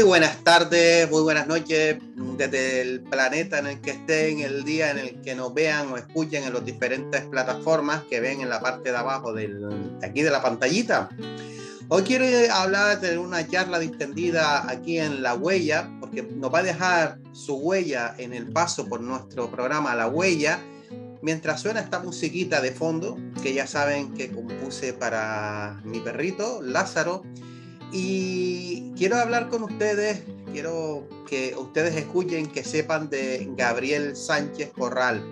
Muy buenas tardes, muy buenas noches, mm, desde el planeta en el que estén, el día en el que nos vean o escuchen en las diferentes plataformas que ven en la parte de abajo del, de aquí de la pantallita. Hoy quiero hablar de una charla distendida aquí en La Huella, porque nos va a dejar su huella en el paso por nuestro programa La Huella, mientras suena esta musiquita de fondo, que ya saben que compuse para mi perrito, Lázaro y quiero hablar con ustedes, quiero que ustedes escuchen, que sepan de Gabriel Sánchez Corral,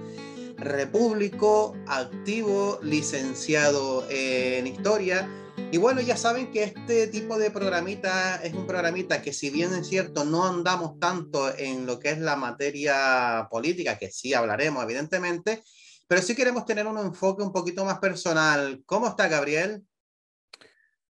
repúblico, activo, licenciado en historia. Y bueno, ya saben que este tipo de programita es un programita que si bien es cierto, no andamos tanto en lo que es la materia política, que sí hablaremos evidentemente, pero sí queremos tener un enfoque un poquito más personal. ¿Cómo está Gabriel?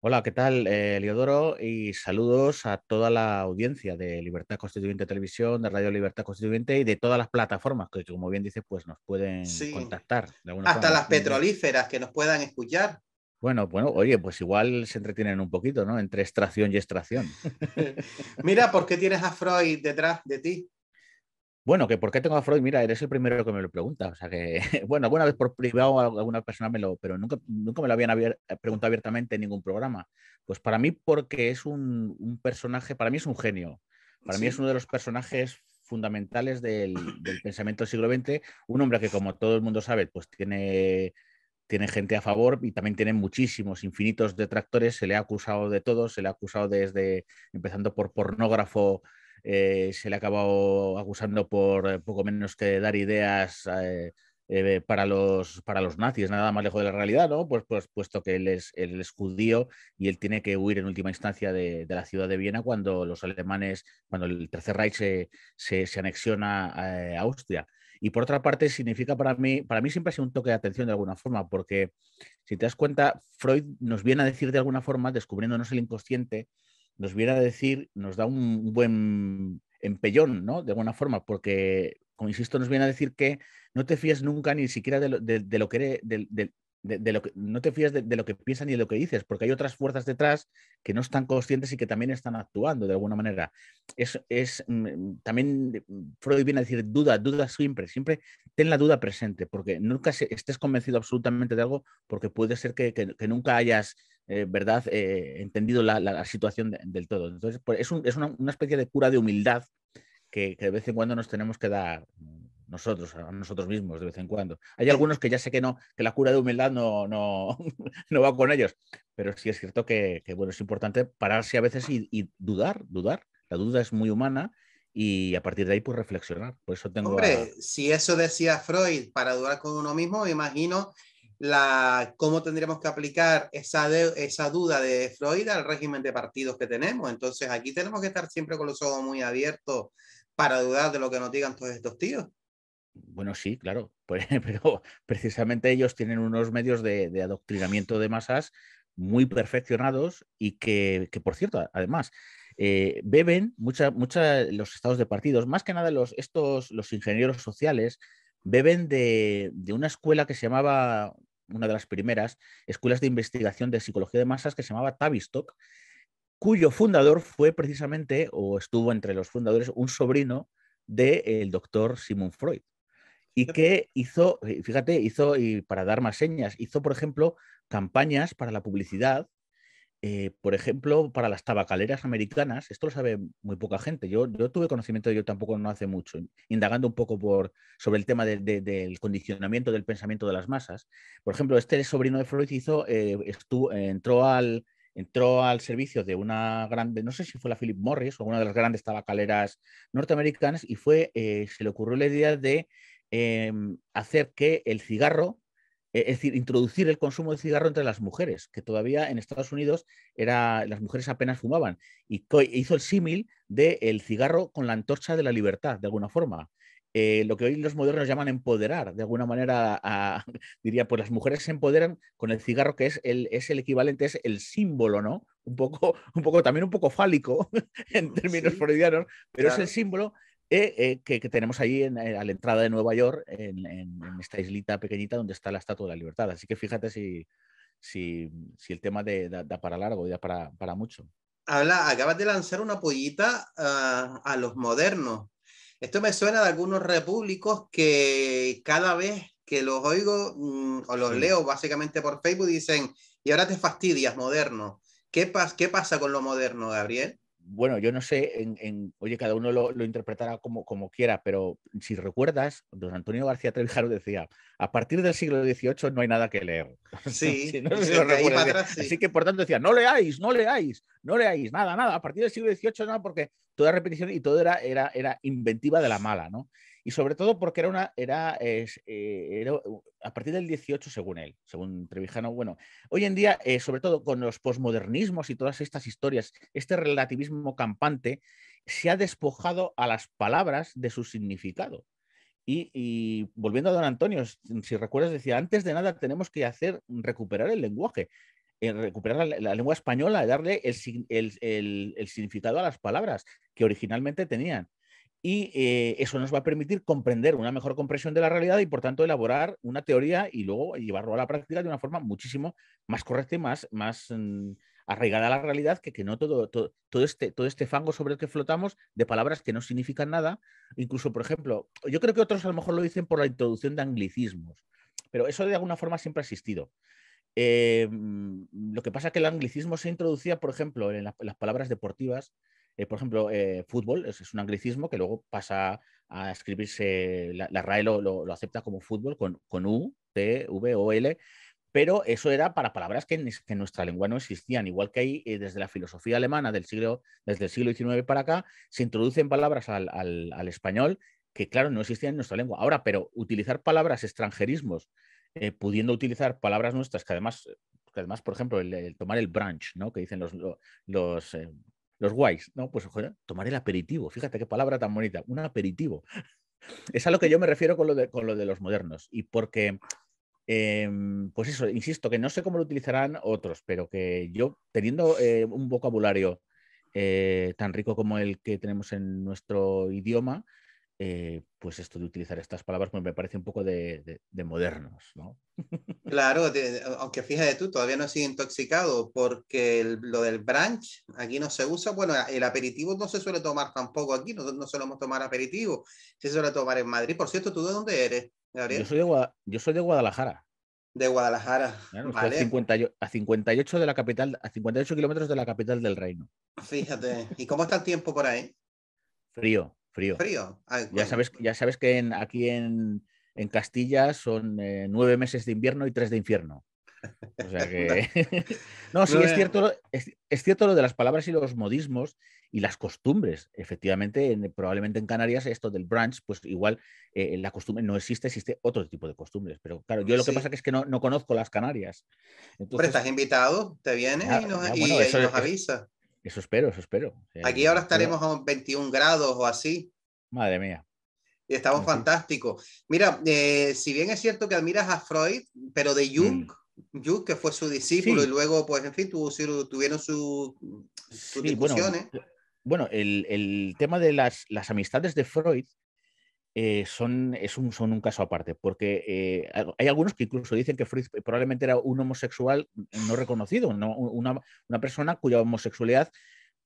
Hola, ¿qué tal, eh, Leodoro? Y saludos a toda la audiencia de Libertad Constituyente Televisión, de Radio Libertad Constituyente y de todas las plataformas que, como bien dices, pues nos pueden contactar. Hasta las petrolíferas que nos puedan escuchar. Bueno, bueno, oye, pues igual se entretienen un poquito, ¿no? Entre extracción y extracción. Mira, ¿por qué tienes a Freud detrás de ti? Bueno, que por qué tengo a Freud, mira, eres el primero que me lo pregunta. O sea que, bueno, alguna vez por privado alguna persona me lo, pero nunca, me lo habían eh, preguntado abiertamente en ningún programa. Pues para mí, porque es un, personaje, para mí es un genio. Para mí es uno de los personajes fundamentales del, pensamiento del siglo XX. Un hombre que, como todo el mundo sabe, pues tiene, tiene gente a favor y también tiene muchísimos, infinitos detractores. Se le ha acusado de todo, se le ha acusado desde, empezando por pornógrafo eh, se le ha acabado acusando por eh, poco menos que dar ideas. Eh, para, los, nazis, nada más lejos de la realidad, ¿no? Pues, pues puesto que él es, el escudío judío y él tiene que huir en última instancia de, la ciudad de Viena cuando los alemanes, cuando el Tercer Reich se, se, anexiona a, a, Austria. Y por otra parte, significa para mí, para mí siempre ha sido un toque de atención de alguna forma, porque si te das cuenta, Freud nos viene a decir de alguna forma, descubriéndonos el inconsciente, nos viene a decir, nos da un buen empellón, ¿no? De alguna forma, porque, como insisto, nos viene a decir que no te fíes nunca ni siquiera de lo, de, lo que eres, de, lo que, no te fías de, lo que piensas ni de lo que dices, porque hay otras fuerzas detrás que no están conscientes y que también están actuando de alguna manera. Es, es mm, también Freud viene a decir duda, duda siempre, siempre ten la duda presente, porque nunca estés convencido absolutamente de algo, porque puede ser que, nunca hayas eh, ¿verdad? Eh, entendido la, situación del todo. Entonces, pues, es, una, especie de cura de humildad que, que, de vez en cuando nos tenemos que dar nosotros, a nosotros mismos de vez en cuando. Hay algunos que ya sé que no, que la cura de humildad no, no, no va con ellos, pero sí es cierto que, bueno, es importante pararse a veces y, dudar, dudar. La duda es muy humana y a partir de ahí pues reflexionar. Por eso tengo Hombre, si eso decía Freud, para dudar con uno mismo, me imagino la, cómo tendríamos que aplicar esa, esa duda de Freud al régimen de partidos que tenemos. Entonces aquí tenemos que estar siempre con los ojos muy abiertos para dudar de lo que nos digan todos estos tíos. Bueno, sí, claro, pues, pero precisamente ellos tienen unos medios de, adoctrinamiento de masas muy perfeccionados y que, por cierto, además, eh, beben muchos mucha, los estados de partidos, más que nada los, estos, los ingenieros sociales, beben de, una escuela que se llamaba, una de las primeras, escuelas de investigación de psicología de masas que se llamaba Tavistock, cuyo fundador fue precisamente, o estuvo entre los fundadores, un sobrino del doctor Simon Freud. Y que hizo, eh, fíjate, hizo, y para dar más señas, hizo, por ejemplo, campañas para la publicidad, eh, por ejemplo, para las tabacaleras americanas. Esto lo sabe muy poca gente. Yo, yo tuve conocimiento de ello tampoco no hace mucho, indagando un poco por, sobre el tema del condicionamiento del pensamiento de las masas. Por ejemplo, este sobrino de Freud hizo, eh, entró al entró al servicio de una grande, no sé si fue la Philip Morris o una de las grandes tabacaleras norteamericanas y fue, se le ocurrió la idea de Em, hacer que el cigarro, e, es decir, introducir el consumo de cigarro entre las mujeres, que todavía en Estados Unidos era, las mujeres apenas fumaban, y hizo el símil del cigarro con la antorcha de la libertad, de alguna forma. Eh, lo que hoy los modernos llaman empoderar, de alguna manera, diría, pues las mujeres se empoderan con el cigarro, que es el, es el equivalente, es el símbolo, ¿no? Un poco, un poco, también un poco fálico en términos sí, freudianos, pero es el símbolo eh, eh, que, tenemos ahí en, eh, a la entrada de Nueva York, en, esta islita pequeñita donde está la Estatua de la Libertad. Así que fíjate si, si, el tema de, da, para largo y da para, para, mucho. Habla, acabas de lanzar una pollita ah, a los modernos. Esto me suena de algunos repúblicos que cada vez que los oigo mm, o los leo básicamente por Facebook dicen, y ahora te fastidias, moderno. ¿Qué, pasa ¿Qué pasa con lo moderno, Gabriel? bueno, yo no sé, en, oye, cada uno lo, interpretará como, como quiera, pero si recuerdas, don Antonio García Trevijano decía, a partir del siglo XVIII no hay nada que leer. Sí, sí. Así que por tanto decía, no leáis, no leáis, no leáis, nada, nada, a partir del siglo XVIII no, porque toda repetición y todo era, era, era inventiva de la mala, ¿no? y sobre todo porque era una, era, eh, a partir del 18 según él, según Trevijano, bueno, hoy en día, eh, sobre todo con los posmodernismos y todas estas historias, este relativismo campante se ha despojado a las palabras de su significado. Y, volviendo a don Antonio, si recuerdas, decía, antes de nada tenemos que hacer, recuperar el lenguaje, eh, recuperar la, lengua española, darle el, el significado a las palabras que originalmente tenían y eh, eso nos va a permitir comprender una mejor comprensión de la realidad y por tanto elaborar una teoría y luego llevarlo a la práctica de una forma muchísimo más correcta y más, más mm, arraigada a la realidad que, que no todo, todo, este, todo, este, fango sobre el que flotamos de palabras que no significan nada. Incluso, por ejemplo, yo creo que otros a lo mejor lo dicen por la introducción de anglicismos, pero eso de alguna forma siempre ha existido. Eh, mm, lo que pasa es que el anglicismo se introducía, por ejemplo, en las palabras deportivas eh, por ejemplo, eh, fútbol es, un anglicismo que luego pasa a escribirse, la, RAE lo, acepta como fútbol con, con U, T, V, O, L, pero eso era para palabras que en, nuestra lengua no existían, igual que ahí eh, desde la filosofía alemana del siglo, desde el siglo XIX para acá, se introducen palabras al, español que claro, no existían en nuestra lengua. Ahora, pero utilizar palabras extranjerismos, pudiendo utilizar palabras nuestras, que además, que además por ejemplo, el, tomar el branch, ¿no? que dicen los, los guays, no, pues joder, tomar el aperitivo, fíjate qué palabra tan bonita, un aperitivo. Es a lo que yo me refiero con lo de, lo de los modernos. Y porque, em, pues eso, insisto, que no sé cómo lo utilizarán otros, pero que yo, teniendo eh, un vocabulario eh, tan rico como el que tenemos en nuestro idioma, eh, pues esto de utilizar estas palabras pues me parece un poco de, modernos, ¿no? Claro, aunque fíjate tú, todavía no he sido intoxicado porque lo del brunch aquí no se usa. Bueno, el aperitivo no se suele tomar tampoco aquí, nosotros no solemos tomar aperitivo, se suele tomar en Madrid. Por cierto, ¿tú de dónde eres, Yo soy de, Guadalajara. De Guadalajara. a, 58 de la capital, a 58 kilómetros de la capital del reino. Fíjate. ¿Y cómo está el tiempo por ahí? Frío. Frío. ya, sabes, ya sabes que aquí en, Castilla son eh, nueve meses de invierno y tres de infierno. O sea que. no, sí, es cierto, es, cierto lo de las palabras y los modismos y las costumbres. Efectivamente, probablemente en Canarias esto del brunch, pues igual eh, la costumbre no existe, existe otro tipo de costumbres. Pero claro, yo lo que pasa que es que no, conozco las Canarias. Pero estás invitado, te viene y nos, avisa. Eso espero, eso espero. Eh, Aquí ahora estaremos a 21 grados o así. Madre mía. Y estamos fantásticos. Mira, eh, si bien es cierto que admiras a Freud, pero de Jung, mm. Jung que fue su discípulo y luego, pues, en fin, tuvo, tuvieron sus discusiones. Bueno, el, el, tema de las, las amistades de Freud eh, son, es un, son un caso aparte, porque eh, hay algunos que incluso dicen que Fritz probablemente era un homosexual mm, eh, no reconocido, una, una, persona cuya homosexualidad,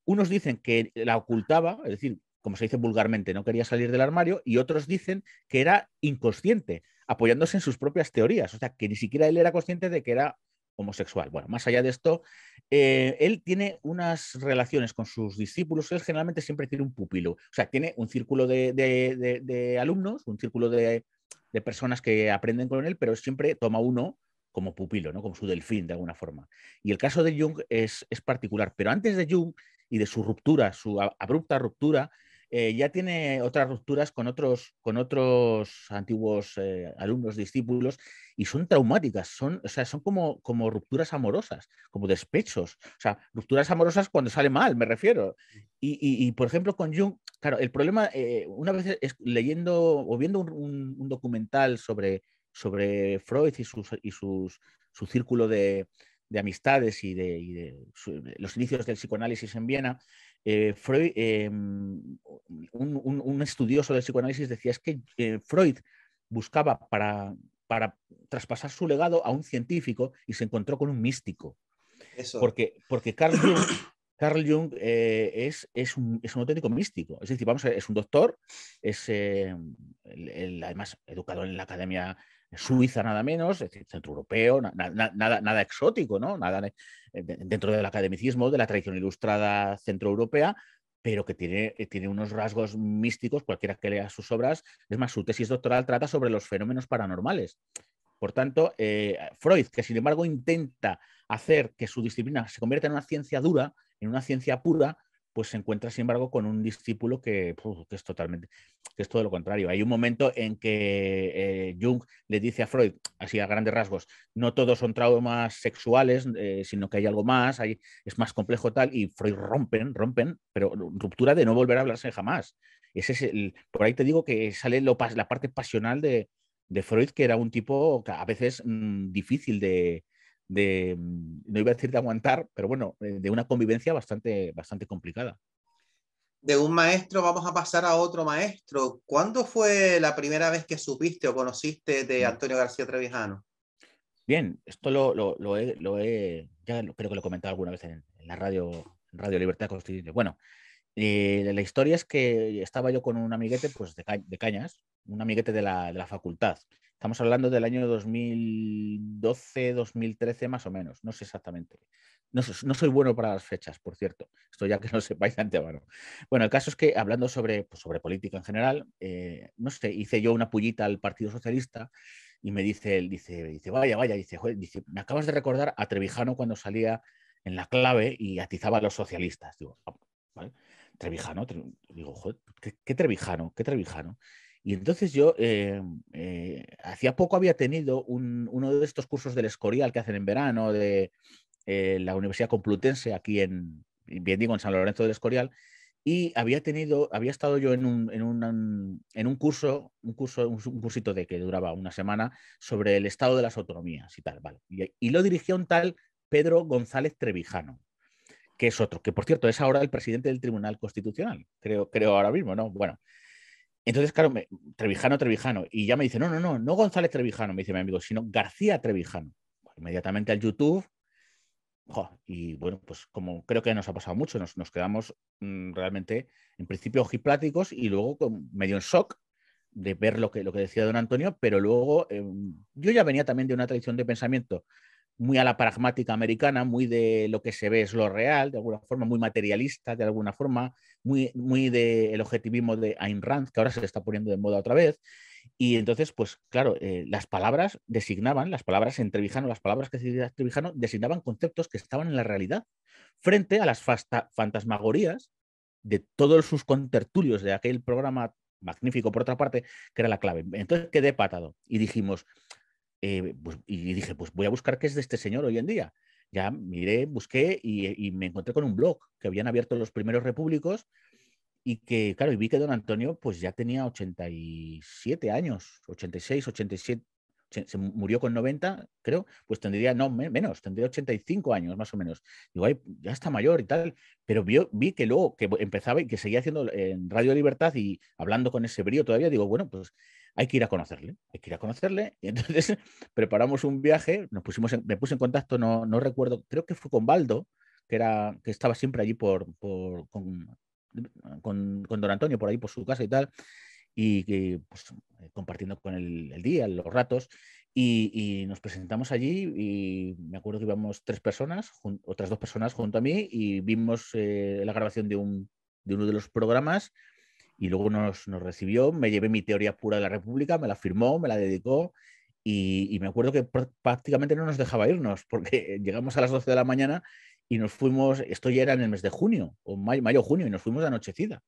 unos dicen que la ocultaba, es decir, como se dice vulgarmente, no quería salir del armario, y otros dicen que era inconsciente, apoyándose en sus propias teorías, o sea, que ni siquiera él era consciente de que era homosexual. Bueno, más allá de esto, eh, él tiene unas relaciones con sus discípulos, él generalmente siempre tiene un pupilo, o sea, tiene un círculo de, alumnos, un círculo de, personas que aprenden con él, pero siempre toma uno como pupilo, ¿no? como su delfín de alguna forma. Y el caso de Jung es particular, pero antes de Jung y de su ruptura, su abrupta ruptura, eh, ya tiene otras rupturas con otros, antiguos eh, alumnos, discípulos, y son traumáticas, son, o sea, son como, rupturas amorosas, como despechos, o sea, rupturas amorosas cuando sale mal, me refiero. Y, por ejemplo, con Jung, claro, el problema, eh, una vez es leyendo o viendo un, documental sobre, Freud y, su círculo de, amistades y los inicios del psicoanálisis en Viena, eh, Freud, eh, un, estudioso del psicoanálisis decía es que eh, Freud buscaba para, traspasar su legado a un científico y se encontró con un místico. Porque, porque Carl Jung, es, un, auténtico místico. Es decir, vamos es un doctor, es el, además educado en la academia Suiza nada menos, centro europeo, centroeuropeo, nada, nada exótico, ¿no? Nada eh, dentro del academicismo, de la tradición ilustrada centroeuropea, pero que tiene, eh, tiene, unos rasgos místicos, cualquiera que lea sus obras. Es más, su tesis doctoral trata sobre los fenómenos paranormales. Por tanto, eh, Freud, que sin embargo intenta hacer que su disciplina se convierta en una ciencia dura, en una ciencia pura, pues se encuentra, sin embargo, con un discípulo que, es totalmente, que es todo lo contrario. Hay un momento en que eh, Jung le dice a Freud, así a grandes rasgos, no todos son traumas sexuales, eh, sino que hay algo más, hay, es más complejo tal, y Freud rompen, rompen, pero ruptura de no volver a hablarse jamás. Ese es el, por ahí te digo que sale lo, la parte pasional de, de Freud, que era un tipo a veces mm, difícil de, de, mm, no iba a decir de aguantar, pero bueno, eh, de una convivencia bastante, bastante complicada. De un maestro vamos a pasar a otro maestro. ¿Cuándo fue la primera vez que supiste o conociste de mm. Antonio García Trevijano? Bien, esto lo, lo, he, lo creo que lo he comentado alguna vez en, la radio, Radio Libertad Constituyente. Bueno, eh, la historia es que estaba yo con un amiguete pues, de, Cañas, un amiguete de la, de la facultad. Estamos hablando del año 2012, 2013 más o menos, no sé exactamente. No, soy bueno para las fechas, por cierto, esto ya que no sepáis de antemano. Bueno, el caso es que hablando sobre, pues, sobre política en general, eh, no sé, hice yo una pullita al Partido Socialista y me dice él, dice, dice vaya, vaya, dice, me acabas de recordar a Trevijano cuando salía en la clave y atizaba a los socialistas. Digo, ah, Trevijano, digo, joder, qué Trevijano? ¿Qué Trevijano? Y entonces yo, eh, eh, hacía poco había tenido uno de estos cursos del Escorial que hacen en verano de eh, la Universidad Complutense, aquí en, bien digo, en San Lorenzo del Escorial, y había tenido, había estado yo en un, curso, un curso, un, cursito de que duraba una semana sobre el estado de las autonomías y tal, Y, y lo dirigió un tal Pedro González Trevijano, que es otro, que por cierto es ahora el presidente del Tribunal Constitucional, creo, creo ahora mismo, ¿no? Bueno, entonces, claro, Trevijano, Trevijano. Y ya me dice, no, no, no, no González Trevijano, me dice mi amigo, sino García Trevijano. Pues inmediatamente al YouTube. y bueno, pues como creo que nos ha pasado mucho, nos, quedamos mm, realmente, en principio, ojipláticos y luego con, medio en shock de ver lo que, lo que decía don Antonio, pero luego em, yo ya venía también de una tradición de pensamiento muy a la pragmática americana, muy de lo que se ve es lo real, de alguna forma, muy materialista, de alguna forma, muy, muy del objetivismo de Ayn Rand, que ahora se está poniendo de moda otra vez. Y entonces, pues claro, eh, las palabras designaban, las palabras en Trevijano, las palabras que se decían en designaban conceptos que estaban en la realidad, frente a las fantasmagorías de todos sus contertulios de aquel programa magnífico, por otra parte, que era la clave. Entonces quedé patado y dijimos, eh, pues, y dije, pues voy a buscar qué es de este señor hoy en día. Ya miré, busqué y, me encontré con un blog que habían abierto los primeros repúblicos y que, claro, y vi que don Antonio pues ya tenía 87 años, 86, 87, se murió con 90, creo, pues tendría, no, menos, tendría 85 años más o menos. Digo, ay, ya está mayor y tal, pero vi, vi que luego que empezaba y que seguía haciendo en eh, Radio Libertad y hablando con ese brío todavía, digo, bueno, pues hay que ir a conocerle, hay que ir a conocerle. Y entonces preparamos un viaje, nos pusimos me puse en contacto, no, no recuerdo, creo que fue con Baldo, que, era, que estaba siempre allí por, por con, con, don Antonio, por ahí por su casa y tal, y que pues, eh, compartiendo con él el día, los ratos. Y, nos presentamos allí y me acuerdo que íbamos tres personas, otras dos personas junto a mí y vimos eh, la grabación de, un, de uno de los programas y luego nos, recibió, me llevé mi teoría pura de la República, me la firmó, me la dedicó y, me acuerdo que prácticamente no nos dejaba irnos porque llegamos a las 12 de la mañana y nos fuimos, esto ya era en el mes de junio, o mayo, mayo junio, y nos fuimos de anochecida.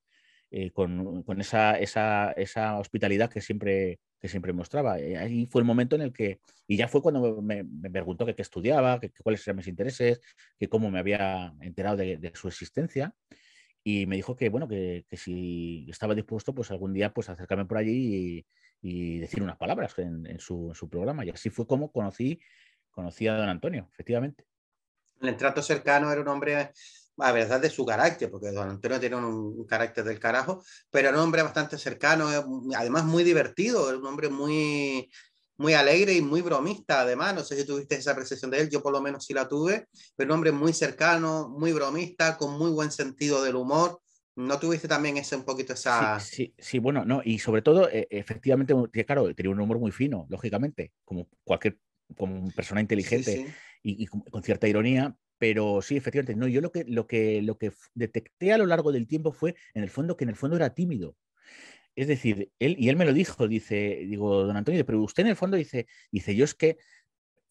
Eh, con, con esa, esa, esa, hospitalidad que siempre, que siempre mostraba. Eh, ahí fue el momento en el que, y ya fue cuando me, preguntó que qué estudiaba, cuáles eran mis intereses, que cómo me había enterado de, de su existencia y me dijo que, bueno, que, si estaba dispuesto, pues algún día pues acercarme por allí y, decir unas palabras en, su, programa. Y así fue como conocí, conocí a don Antonio, efectivamente. En el trato cercano era un hombre a verdad de su carácter, porque Don Antonio tiene un, un, carácter del carajo, pero era un hombre bastante cercano, eh, además muy divertido, era un hombre muy muy alegre y muy bromista, además, no sé si tuviste esa percepción de él, yo por lo menos sí la tuve, pero un hombre muy cercano, muy bromista, con muy buen sentido del humor. ¿No tuviste también ese un poquito esa...? Sí, sí, bueno, no, y sobre todo, eh, efectivamente, claro, tenía un humor muy fino, lógicamente, como cualquier como persona inteligente Y, y, con cierta ironía, pero sí, efectivamente, no, yo lo que, lo, que, lo que detecté a lo largo del tiempo fue, en el fondo, que en el fondo era tímido, es decir, él, y él me lo dijo, dice, digo, don Antonio, pero usted en el fondo dice, dice, yo es que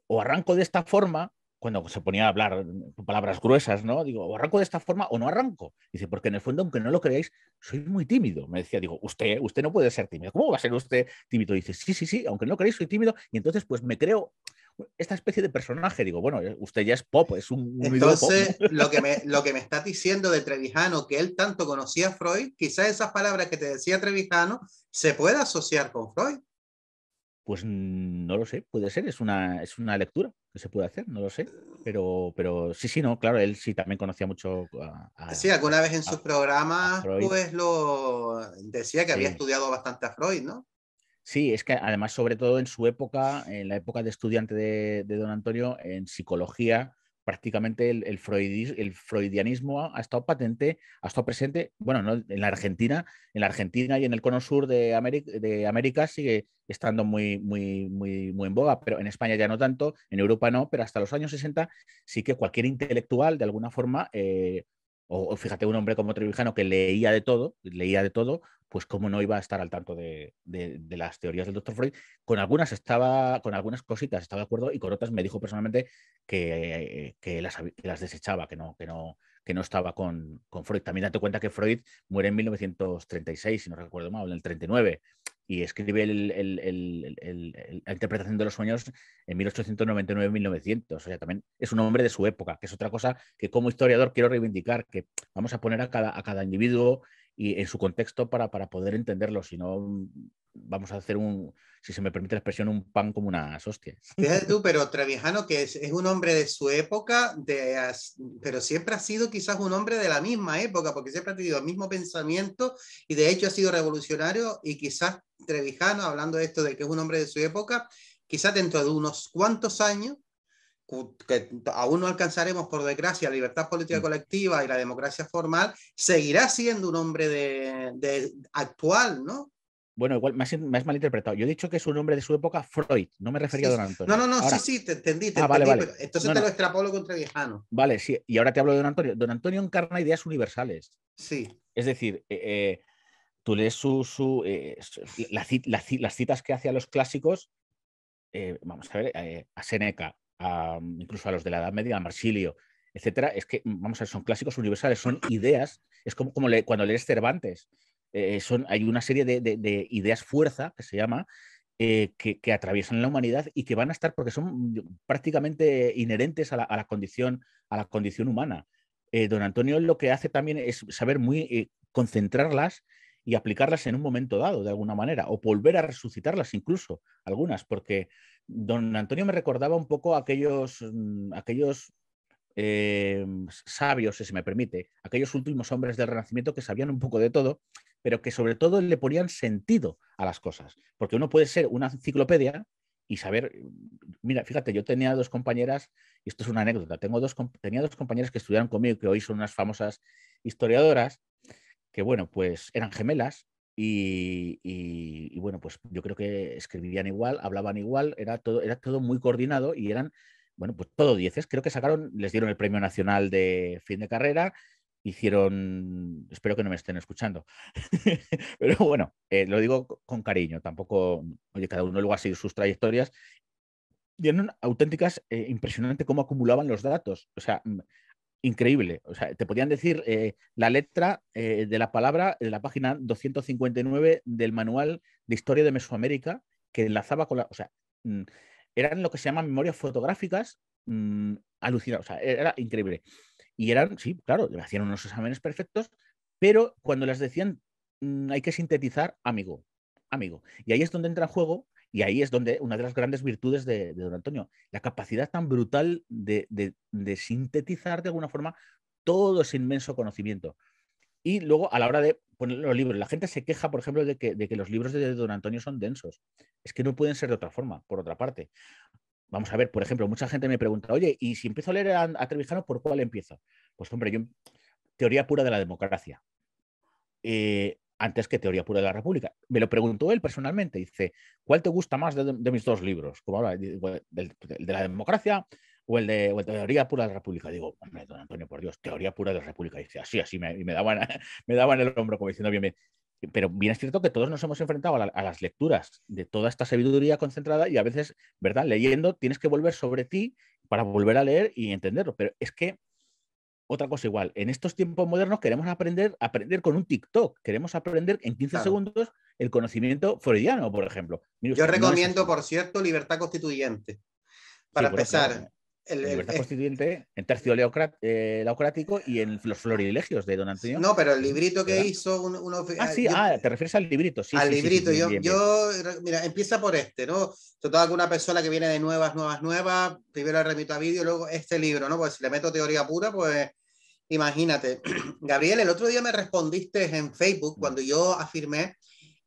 o arranco de esta forma, cuando se ponía a hablar palabras gruesas, ¿no? Digo, o arranco de esta forma o no arranco. Dice, porque en el fondo, aunque no lo creáis, soy muy tímido. Me decía, digo, usted, usted no puede ser tímido. ¿Cómo va a ser usted tímido? Dice, sí, sí, sí, aunque no lo creáis, soy tímido. Y entonces, pues me creo esta especie de personaje. Digo, bueno, eh, usted ya es pop, es un, Entonces, Lo, que me, lo que me estás diciendo de Trevijano, que él tanto conocía a Freud, quizás esas palabras que te decía Trevijano se pueda asociar con Freud. Pues no lo sé, puede ser, es una, es una lectura que se puede hacer, no lo sé. Pero, pero sí, sí, no, claro, él sí también conocía mucho a. sí, alguna vez en sus programas, pues lo decía que había estudiado bastante a Freud, ¿no? Sí, es que además, sobre todo en su época, en la época de estudiante de, don Antonio, en psicología, prácticamente el, freudianismo ha estado patente, ha estado presente, bueno, en la Argentina, en la Argentina y en el cono sur de América, sigue estando muy, muy, muy, muy en boga, pero en España ya no tanto, en Europa no, pero hasta los años 60 sí que cualquier intelectual de alguna forma eh, o, fíjate un hombre como Trevijano que leía de todo, leía de todo, pues cómo no iba a estar al tanto de, las teorías del doctor Freud. Con algunas estaba, con algunas cositas estaba de acuerdo y con otras me dijo personalmente que, las, desechaba, que no, que no, que no estaba con, con, Freud. También date cuenta que Freud muere en 1936, si no recuerdo mal, en el 39 y escribe la interpretación de los sueños en 1899-1900. O sea, también es un hombre de su época, que es otra cosa que como historiador quiero reivindicar, que vamos a poner a cada individuo y en su contexto para, para poder entenderlo, si no vamos a hacer un, si se me permite la expresión, un pan como una hostias. Fíjate tú, pero Trevijano, que es, un hombre de su época, de, pero siempre ha sido quizás un hombre de la misma época, porque siempre ha tenido el mismo pensamiento y de hecho ha sido revolucionario y quizás Trevijano, hablando de esto de que es un hombre de su época, quizás dentro de unos cuantos años que aún no alcanzaremos, por desgracia, la libertad política mm. colectiva y la democracia formal, seguirá siendo un hombre de, actual, ¿no? Bueno, igual me has, malinterpretado. Yo he dicho que es un hombre de su época, Freud. No me refería a Don Antonio. No, no, no, sí, sí, te entendí. Ah, vale, entonces te lo extrapolo contra Viejano. Vale, sí. Y ahora te hablo de Don Antonio. Don Antonio encarna ideas universales. Sí. Es decir, eh, eh, tú lees su, eh, las citas que hace a los clásicos. vamos a ver, a Seneca, Mm, incluso a los de la Edad Media, a Marsilio, etcétera, es que, mm, vamos a ver, son clásicos universales, son ideas, es como, cuando lees Cervantes, eh, hay una serie de, ideas fuerza, que se llama, eh, que, atraviesan la humanidad y que van a estar, porque son prácticamente inherentes a la, condición, a la condición humana. Eh, don Antonio lo que hace también es saber muy concentrarlas y aplicarlas en un momento dado, de alguna manera, o volver a resucitarlas incluso, algunas, porque don Antonio me recordaba un poco aquellos, mm, aquellos eh, sabios, si se me permite, aquellos últimos hombres del Renacimiento que sabían un poco de todo, pero que sobre todo le ponían sentido a las cosas. Porque uno puede ser una enciclopedia y saber, mira, fíjate, yo tenía dos compañeras, y esto es una anécdota, tengo dos, tenía dos compañeras que estudiaron conmigo, que hoy son unas famosas historiadoras, que bueno, pues eran gemelas, y, bueno, pues yo creo que escribían igual, hablaban igual, era todo, era todo muy coordinado y eran, bueno, pues todo dieces. Creo que sacaron, les dieron el Premio Nacional de Fin de Carrera, hicieron, espero que no me estén escuchando, pero bueno, eh, lo digo con cariño, tampoco, oye, cada uno luego ha sido sus trayectorias. eran auténticas, eh, impresionante cómo acumulaban los datos. O sea, increíble. O sea, te podían decir eh, la letra eh, de la palabra en la página 259 del manual de historia de Mesoamérica que enlazaba con la. O sea, mm, eran lo que se llaman memorias fotográficas mm, alucinadas. O sea, e-, era increíble. Y eran, sí, claro, hacían unos exámenes perfectos, pero cuando las decían mm, hay que sintetizar, amigo, amigo. Y ahí es donde entra en juego y ahí es donde una de las grandes virtudes de, don Antonio, la capacidad tan brutal de, sintetizar de alguna forma todo ese inmenso conocimiento. Y luego a la hora de poner los libros, la gente se queja, por ejemplo, de que, los libros de don Antonio son densos. Es que no pueden ser de otra forma, por otra parte. Vamos a ver, por ejemplo, mucha gente me pregunta, oye, ¿y si empiezo a leer a, Trevijano, por cuál empiezo? Pues hombre, yo, teoría pura de la democracia. Eh, antes que Teoría Pura de la República. Me lo preguntó él personalmente, dice, ¿cuál te gusta más de, mis dos libros? Como el de la democracia o el de, Teoría Pura de la República. Digo, hombre, don Antonio, por Dios, Teoría Pura de la República. Dice, así, así, me, y me, daban, me daban el hombro como diciendo, bien, bien. Pero bien es cierto que todos nos hemos enfrentado a las lecturas de toda esta sabiduría concentrada y a veces, ¿verdad? Leyendo tienes que volver sobre ti para volver a leer y entenderlo. Pero es que otra cosa igual. En estos tiempos modernos queremos aprender, aprender con un TikTok. Queremos aprender en 15 segundos el conocimiento freudiano, por ejemplo. Yo recomiendo, por cierto, Libertad Constituyente. Para empezar, eh. El, libertad eh, constituyente, en tercio leocrático eh, y en los florilegios de don Antonio. No, pero el librito que hizo uno... Ah, ah, sí, ah, te refieres al librito, sí. Al librito, yo, mira, empieza por este, ¿no? Total, que una persona que viene de nuevas, nuevas, nuevas, primero le remito a vídeo, luego este libro, ¿no? Pues si le meto teoría pura, pues imagínate. Gabriel, el otro día me respondiste en Facebook cuando yo afirmé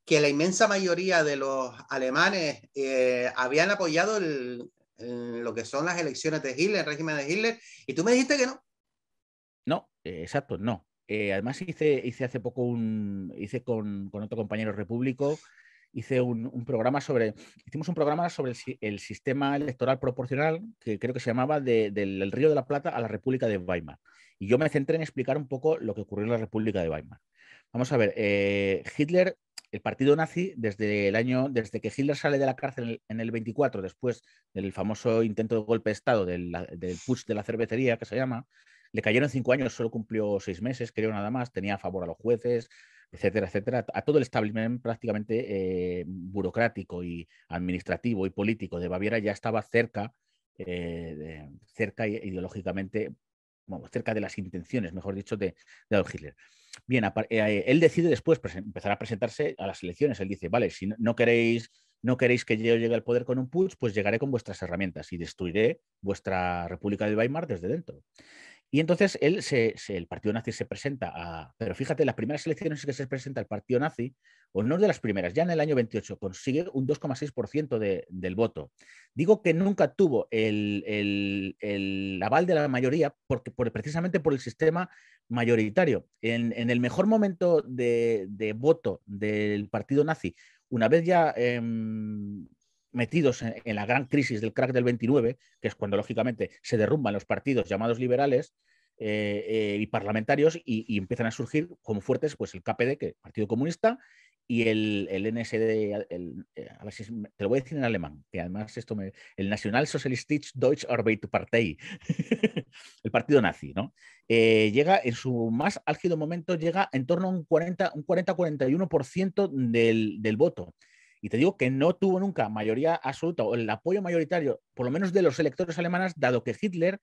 que la inmensa mayoría de los alemanes eh, habían apoyado el, lo que son las elecciones de Hitler, el régimen de Hitler, y tú me dijiste que no. No, eh, exacto, no. Eh, además hice, hice hace poco un, hice con, otro compañero repúblico, hice un, programa sobre, hicimos un programa sobre el, sistema electoral proporcional que creo que se llamaba del Río de la Plata a la República de Weimar. Y yo me centré en explicar un poco lo que ocurrió en la República de Weimar. Vamos a ver, eh, Hitler el partido nazi, desde el año, desde que Hitler sale de la cárcel en el 24, después del famoso intento de golpe de Estado, del, push de la cervecería que se llama, le cayeron cinco años, solo cumplió seis meses, creo nada más, tenía a favor a los jueces, etcétera, etcétera, a todo el establishment prácticamente eh, burocrático y administrativo y político de Baviera ya estaba cerca, eh, cerca ideológicamente, cerca de las intenciones, mejor dicho, de, de Adolf Hitler. Bien, eh, él decide después empezar a presentarse a las elecciones. Él dice, vale, si no queréis, no queréis que yo llegue al poder con un putsch, pues llegaré con vuestras herramientas y destruiré vuestra República de Weimar desde dentro. Y entonces él se, el partido nazi se presenta a... Pero fíjate, las primeras elecciones que se presenta el partido nazi, o no es de las primeras, ya en el año 28, consigue un 2,6% de, del voto. Digo que nunca tuvo el, el, aval de la mayoría porque, precisamente por el sistema mayoritario. En, el mejor momento de, voto del partido nazi, una vez ya em, metidos en, la gran crisis del crack del 29, que es cuando lógicamente se derrumban los partidos llamados liberales eh, eh, y parlamentarios y, empiezan a surgir como fuertes pues el KPD, que es el Partido Comunista, y el, el NSD, a ver si te lo voy a decir en alemán, que además esto me, el Nationalsozialistische Deutsche Arbeiterpartei, el partido nazi, ¿no? Eh, llega en su más álgido momento, llega en torno a un 40-41% un del, del voto. Y te digo que no tuvo nunca mayoría absoluta o el apoyo mayoritario, por lo menos de los electores alemanas, dado que Hitler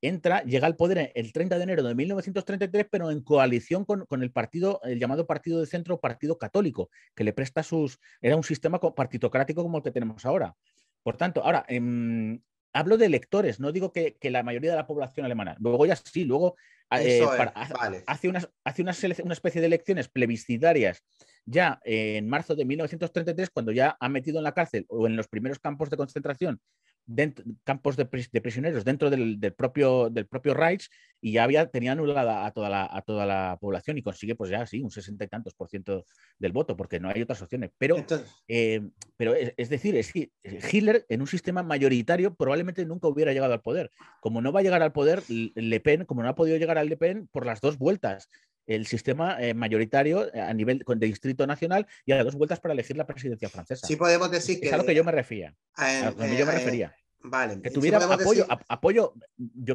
entra, llega al poder el 30 de enero de 1933, pero en coalición con, el partido, el llamado partido de centro, partido católico, que le presta sus. Era un sistema partitocrático como el que tenemos ahora. Por tanto, ahora, em, hablo de electores, no digo que, que, la mayoría de la población alemana. Luego ya sí, luego Ah, eh, hace, unas, hace una especie de elecciones plebiscitarias ya en marzo de 1933, cuando ya ha metido en la cárcel o en los primeros campos de concentración campos de, prisioneros dentro del, propio, del propio Reich y ya había, tenía anulada a toda, la, a toda la población y consigue pues ya sí, un sesenta y tantos por ciento del voto, porque no hay otras opciones. Pero, eh, pero es, es, decir, es que Hitler en un sistema mayoritario probablemente nunca hubiera llegado al poder. Como no va a llegar al poder Le Pen, como no ha podido llegar al Le Pen por las dos vueltas, el sistema eh, mayoritario eh, a nivel de distrito nacional y a dos vueltas para elegir la presidencia francesa. Sí podemos decir que... Es a lo que yo me refería. A, lo que yo me eh, refería. Vale. Que tuviera apoyo,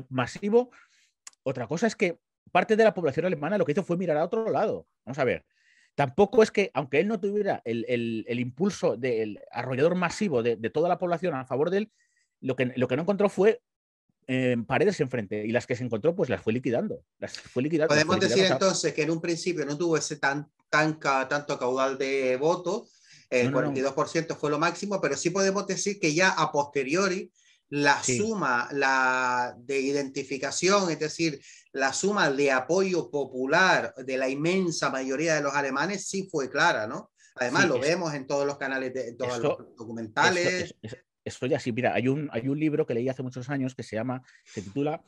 masivo. Otra cosa es que parte de la población alemana lo que hizo fue mirar a otro lado. Vamos a ver. Tampoco es que, aunque él no tuviera el, impulso del arrollador masivo de, toda la población a favor de él, lo que, lo que no encontró fue paredes enfrente y las que se encontró, pues las fue liquidando. Las fue liquidando Podemos decir entonces que en un principio no tuvo ese tan, tan tanto caudal de votos, el 42% fue lo máximo, pero sí podemos decir que ya a posteriori la suma la de identificación, es decir, la suma de apoyo popular de la inmensa mayoría de los alemanes sí fue clara, ¿no? Además, lo vemos en todos los canales, de, todos los documentales estoy así. Mira, hay un, hay un libro que leí hace muchos años que se llama, se titula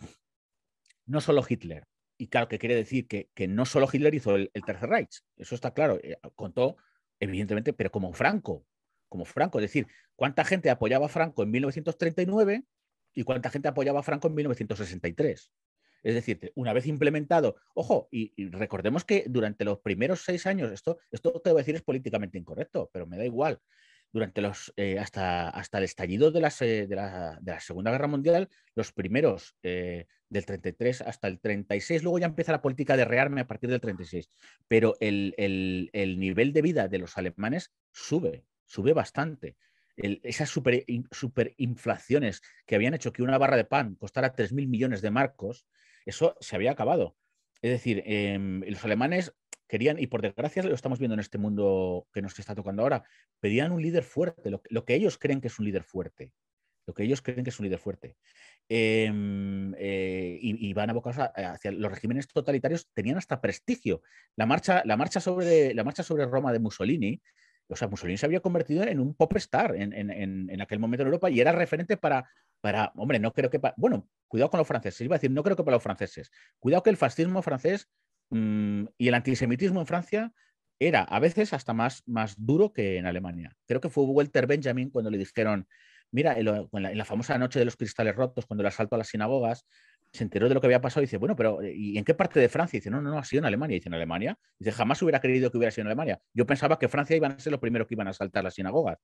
No solo Hitler. Y claro, que quiere decir que, no solo Hitler hizo el, Tercer Reich. Eso está claro. Eh, contó, evidentemente, pero como Franco. Como Franco. Es decir, ¿cuánta gente apoyaba a Franco en 1939 y cuánta gente apoyaba a Franco en 1963? Es decir, una vez implementado, ojo, y, recordemos que durante los primeros seis años, esto, esto te voy a decir es políticamente incorrecto, pero me da igual durante los, eh, hasta, hasta el estallido de, eh, de, la, Segunda Guerra Mundial, los primeros eh, del 33 hasta el 36, luego ya empieza la política de rearme a partir del 36, pero el, nivel de vida de los alemanes sube, sube bastante. El, esas superinflaciones que habían hecho que una barra de pan costara 3.000 millones de marcos, eso se había acabado. Es decir, em, los alemanes querían, y por desgracia lo estamos viendo en este mundo que nos está tocando ahora, pedían un líder fuerte, lo, que ellos creen que es un líder fuerte, lo que ellos creen que es un líder fuerte. Em, eh, y, van a a, hacia los regímenes totalitarios, tenían hasta prestigio. La marcha, la marcha, sobre, la marcha sobre Roma de Mussolini, o sea, Mussolini se había convertido en un pop star en, aquel momento en Europa y era referente para, para hombre, no creo que, para, bueno, cuidado con los franceses, iba a decir, no creo que para los franceses, cuidado que el fascismo francés Mm, y el antisemitismo en Francia era a veces hasta más, más duro que en Alemania. Creo que fue Walter Benjamin cuando le dijeron, mira, en, la, famosa noche de los cristales rotos, cuando el asalto a las sinagogas, se enteró de lo que había pasado y dice, bueno, pero ¿y en qué parte de Francia? dice, no, no, no, ha sido en Alemania. Y dice, en Alemania. dice, jamás hubiera creído que hubiera sido en Alemania. Yo pensaba que Francia iban a ser lo primero que iban a asaltar las sinagogas.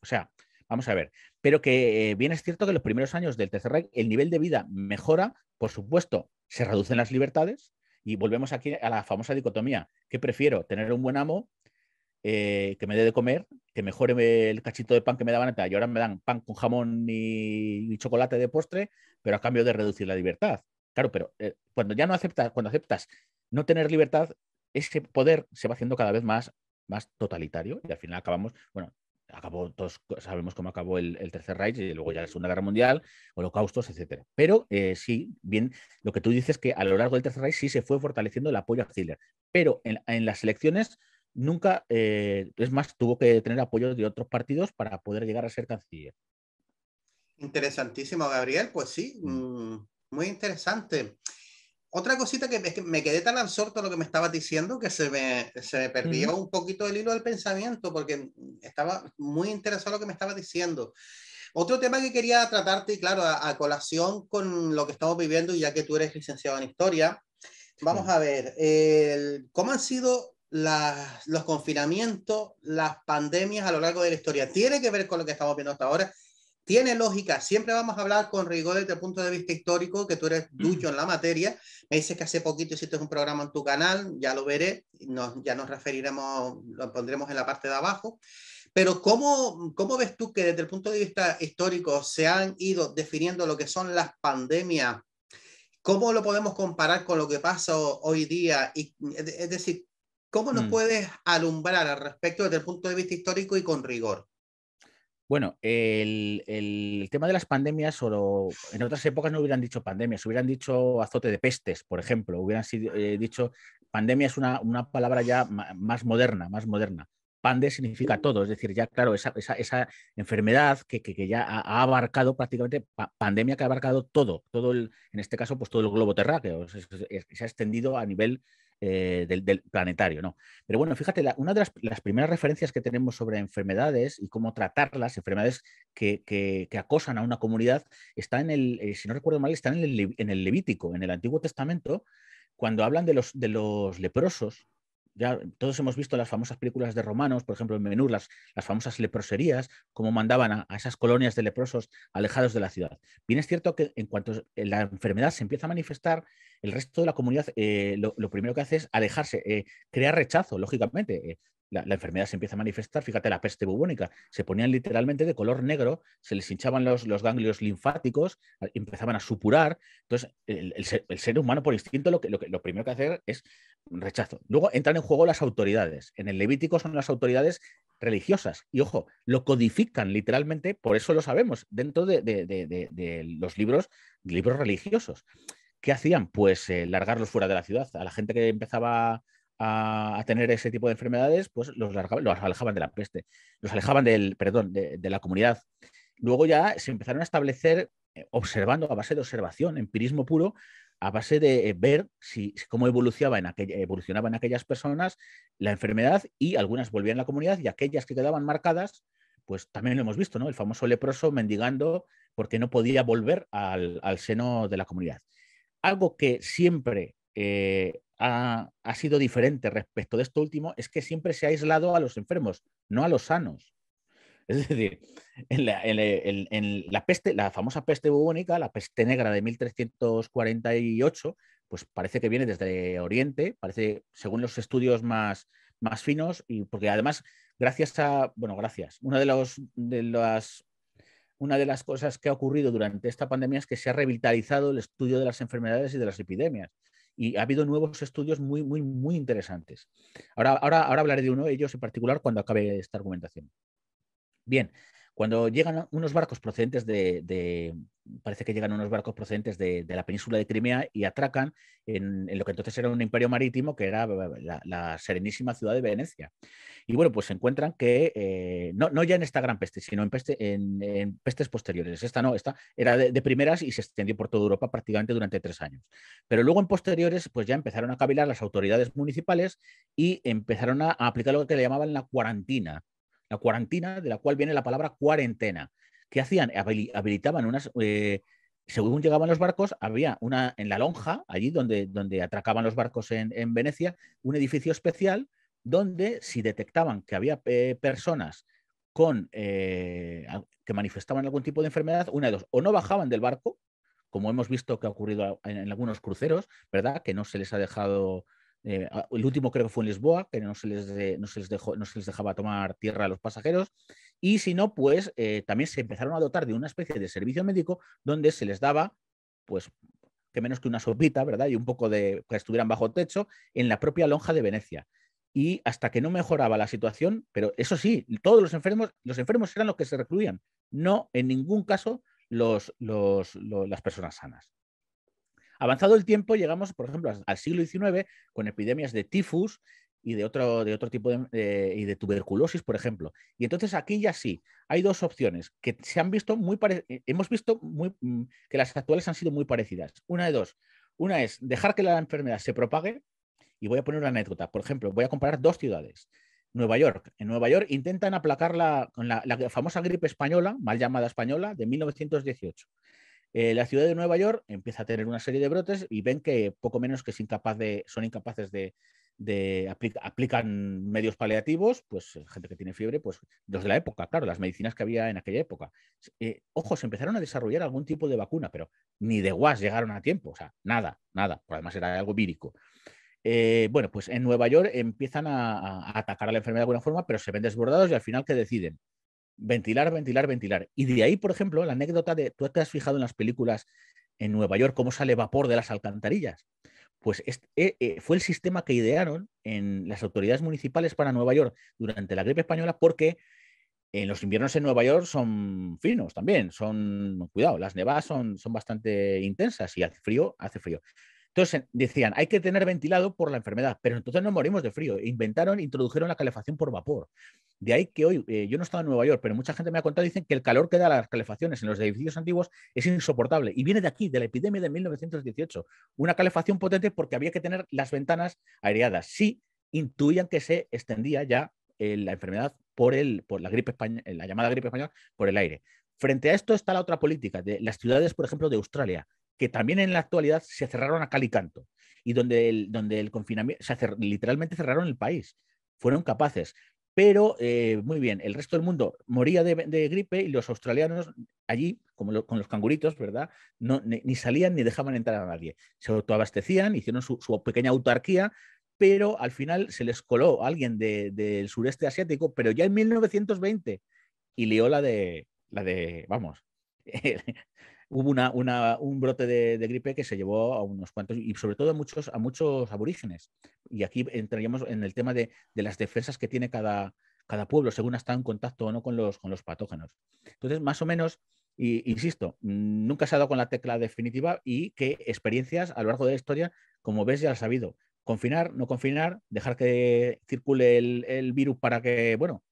O sea, vamos a ver. Pero que eh, bien es cierto que en los primeros años del Tercer Reich el nivel de vida mejora, por supuesto, se reducen las libertades, y volvemos aquí a la famosa dicotomía. ¿Qué prefiero? ¿Tener un buen amo eh, que me dé de comer, que mejore el cachito de pan que me daban antes y ahora me dan pan con jamón y, chocolate de postre, pero a cambio de reducir la libertad? Claro, pero eh, cuando ya no aceptas, cuando aceptas no tener libertad, ese poder se va haciendo cada vez más, más totalitario y al final acabamos, bueno, acabó, todos sabemos cómo acabó el, Tercer Reich y luego ya la Segunda Guerra Mundial, holocaustos, etc. Pero eh, sí, bien, lo que tú dices que a lo largo del Tercer Reich sí se fue fortaleciendo el apoyo a Hitler, pero en, las elecciones nunca, eh, es más, tuvo que tener apoyo de otros partidos para poder llegar a ser canciller. Interesantísimo, Gabriel, pues sí, mm. Mm, muy interesante. Otra cosita que, es que me quedé tan absorto en lo que me estabas diciendo que se me, se me perdió un poquito el hilo del pensamiento porque estaba muy interesado en lo que me estabas diciendo. Otro tema que quería tratarte, y claro, a, colación con lo que estamos viviendo, ya que tú eres licenciado en historia, vamos a ver, ¿cómo han sido los confinamientos, las pandemias a lo largo de la historia? ¿Tiene que ver con lo que estamos viendo hasta ahora? tiene lógica, siempre vamos a hablar con rigor desde el punto de vista histórico, que tú eres ducho en la materia. Me dices que hace poquito hiciste un programa en tu canal, ya lo veré, ya nos referiremos, lo pondremos en la parte de abajo. Pero ¿cómo, ¿cómo ves tú que desde el punto de vista histórico se han ido definiendo lo que son las pandemias? ¿Cómo lo podemos comparar con lo que pasa hoy día? es decir, ¿cómo nos mm. puedes alumbrar al respecto desde el punto de vista histórico y con rigor? Bueno, el, tema de las pandemias, en otras épocas no hubieran dicho pandemias, hubieran dicho azote de pestes, por ejemplo, hubieran sido, eh, dicho pandemia es una, palabra ya más moderna, más moderna pande significa todo, es decir, ya claro, esa, esa, enfermedad que, ya ha, abarcado prácticamente, pandemia que ha abarcado todo, todo el, en este caso, pues todo el globo terráqueo, se, ha extendido a nivel eh, del, planetario, ¿no? Pero bueno, fíjate, una de las, primeras referencias que tenemos sobre enfermedades y cómo tratarlas, enfermedades que, acosan a una comunidad, está en el, eh, si no recuerdo mal, está en el, Levítico, en el Antiguo Testamento, cuando hablan de los, de los leprosos, ya todos hemos visto las famosas películas de romanos, por ejemplo, en Menur las, famosas leproserías, cómo mandaban a, esas colonias de leprosos alejados de la ciudad. Bien es cierto que en cuanto la enfermedad se empieza a manifestar, el resto de la comunidad eh, lo, primero que hace es alejarse, eh, crear rechazo, lógicamente. Eh, la, enfermedad se empieza a manifestar. Fíjate, la peste bubónica, se ponían literalmente de color negro, se les hinchaban los, ganglios linfáticos, empezaban a supurar. Entonces, el, ser, humano por instinto lo, lo, primero que hacer es un rechazo. Luego entran en juego las autoridades. En el Levítico son las autoridades religiosas. Y ojo, lo codifican literalmente, por eso lo sabemos, dentro de, los libros, libros religiosos. ¿Qué hacían? Pues eh, largarlos fuera de la ciudad. A la gente que empezaba a, tener ese tipo de enfermedades, pues los, alejaban de la peste, los alejaban del, perdón, de, la comunidad. Luego ya se empezaron a establecer, eh, observando a base de observación, empirismo puro, a base de eh, ver si, cómo evolucionaba en, aquellas personas la enfermedad y algunas volvían a la comunidad y aquellas que quedaban marcadas, pues también lo hemos visto, ¿no? El famoso leproso mendigando porque no podía volver al, seno de la comunidad. Algo que siempre eh, ha, sido diferente respecto de esto último es que siempre se ha aislado a los enfermos, no a los sanos. Es decir, en la, peste, la famosa peste bubónica, la peste negra de 1348, pues parece que viene desde Oriente, parece, según los estudios más, finos, y porque además, gracias a, bueno, gracias, una las una de las cosas que ha ocurrido durante esta pandemia es que se ha revitalizado el estudio de las enfermedades y de las epidemias y ha habido nuevos estudios muy, muy, muy interesantes. Ahora, ahora, ahora hablaré de uno de ellos en particular cuando acabe esta argumentación. Bien, cuando llegan unos barcos procedentes de, parece que llegan unos barcos procedentes de, la península de Crimea y atracan en, lo que entonces era un imperio marítimo, que era la, serenísima ciudad de Venecia. Y bueno, pues se encuentran que, eh, no, no, ya en esta gran peste, sino en, peste, en, pestes posteriores. Esta no, esta era de, primeras y se extendió por toda Europa prácticamente durante tres años. Pero luego en posteriores, pues ya empezaron a cavilar las autoridades municipales y empezaron a, aplicar lo que le llamaban la cuarentena la cuarentena, de la cual viene la palabra cuarentena. ¿Qué hacían? habilitaban unas... Eh, según llegaban los barcos, había una en la lonja, allí donde, donde atracaban los barcos en, Venecia, un edificio especial donde si detectaban que había eh, personas con, eh, que manifestaban algún tipo de enfermedad, una de dos, o no bajaban del barco, como hemos visto que ha ocurrido en algunos cruceros, ¿verdad? Que no se les ha dejado eh, el último creo que fue en Lisboa, que no se, les dejaba tomar tierra a los pasajeros. Y si no, pues eh, también se empezaron a dotar de una especie de servicio médico donde se les daba, pues, que menos que una sopita, ¿verdad? Y un poco de que estuvieran bajo techo en la propia lonja de Venecia. Y hasta que no mejoraba la situación, pero eso sí, todos los enfermos, los enfermos eran los que se recluían, no en ningún caso las personas sanas. Avanzado el tiempo, llegamos, por ejemplo, al siglo XIX con epidemias de tifus y de otro, de otro tipo de, tuberculosis, por ejemplo. Y entonces aquí ya sí, hay dos opciones que se han visto muy eh, hemos visto mm, que las actuales han sido muy parecidas. Una de dos. Una es dejar que la enfermedad se propague y voy a poner una anécdota. Por ejemplo, voy a comparar dos ciudades. Nueva York. En Nueva York intentan aplacar la famosa gripe española, mal llamada española, de 1918. Eh, la ciudad de Nueva York empieza a tener una serie de brotes y ven que poco menos que incapaz de, son incapaces de, aplicar aplican medios paliativos, pues eh, gente que tiene fiebre, pues los de la época, claro, las medicinas que había en aquella época. Eh, ojo, se empezaron a desarrollar algún tipo de vacuna, pero ni de guas llegaron a tiempo, o sea, nada, nada, por además era algo vírico. Eh, bueno, pues en Nueva York empiezan a, a, atacar a la enfermedad de alguna forma, pero se ven desbordados y al final, ¿qué deciden? Ventilar, ventilar, ventilar. Y de ahí, por ejemplo, la anécdota de, tú te has fijado en las películas en Nueva York, cómo sale vapor de las alcantarillas. Pues eh, eh, fue el sistema que idearon en las autoridades municipales para Nueva York durante la gripe española porque en los inviernos en Nueva York son finos también, son, cuidado, las nevadas son, son bastante intensas y hace frío, hace frío. Entonces decían, hay que tener ventilado por la enfermedad, pero entonces no morimos de frío. Inventaron, introdujeron la calefacción por vapor. De ahí que hoy, eh, yo no he estado en Nueva York, pero mucha gente me ha contado, dicen que el calor que da las calefacciones en los edificios antiguos es insoportable. Y viene de aquí, de la epidemia de 1918. Una calefacción potente porque había que tener las ventanas aireadas. Sí, intuían que se extendía ya eh, la enfermedad por, el, por la, gripe española, eh, la llamada gripe española, por el aire. Frente a esto está la otra política de las ciudades, por ejemplo, de Australia, que también en la actualidad se cerraron a calicanto y donde el, donde el confinamiento, se literalmente cerraron el país. Fueron capaces. Pero eh, muy bien, el resto del mundo moría de, gripe y los australianos allí, como con los canguritos, ¿verdad? ni, salían ni dejaban entrar a nadie. Se autoabastecían, hicieron su, pequeña autarquía, pero al final se les coló alguien del sureste asiático, pero ya en 1920, y lió de, la de vamos, hubo una, un brote de, gripe que se llevó a unos cuantos y sobre todo a muchos, a muchos aborígenes. Y aquí entraríamos en el tema de, las defensas que tiene cada, cada pueblo según está en contacto o no con los, con los patógenos. Entonces, más o menos, y, insisto, nunca se ha dado con la tecla definitiva y qué experiencias a lo largo de la historia, como ves, ya has ha Confinar, no confinar, dejar que circule el virus para que, bueno,